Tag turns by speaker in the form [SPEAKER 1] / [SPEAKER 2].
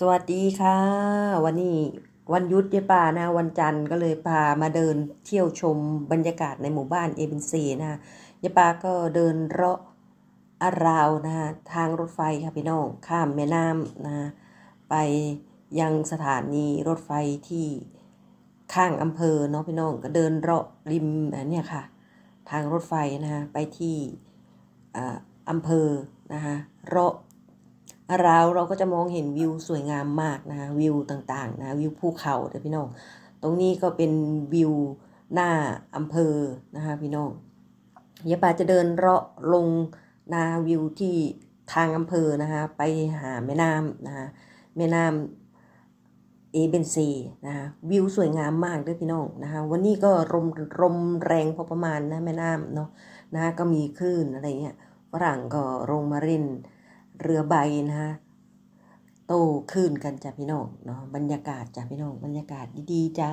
[SPEAKER 1] สวัสดีค่ะวันนี้วันยุทธเยป่านะวันจันทร์ก็เลยพามาเดินเที่ยวชมบรรยากาศในหมู่บ้านเอเบนซีนะเยป่าก็เดินเลาะอาราวนะทางรถไฟค่ะพี่น้องข้ามแม่น้ำนะไปยังสถานีรถไฟที่ข้างอำเภอเนาะพี่น้องก็เดินเลาะริมเนี่ยค่ะทางรถไฟนะฮะไปที่อำเภอนะฮะเลาะเราเราก็จะมองเห็นวิวสวยงามมากนะวิวต่างๆนะวิวภูเขาเด้อพี่น้องตรงนี้ก็เป็นวิวหน้าอำเภอนะคะพี่น้องยายปาจะเดินเลาะลงนาวิวที่ทางอำเภอนะคะไปหาแม่น้ำนะคะแม่น้ำเอเบนซีนะคะวิวสวยงามมากด้วยพี่น้องนะคะวันนี้ก็ลมลมแรงพอประมาณนะแม่น้ำเนาะนะก็มีคลื่นอะไรเงี้ยฝรั่งก็ลงมาเล่นเรือใบนะคะโตขึ้นกันจ้ะพี่น้องเนาะบรรยากาศจ้ะพี่น้องบรรยากาศดี ๆ จ้า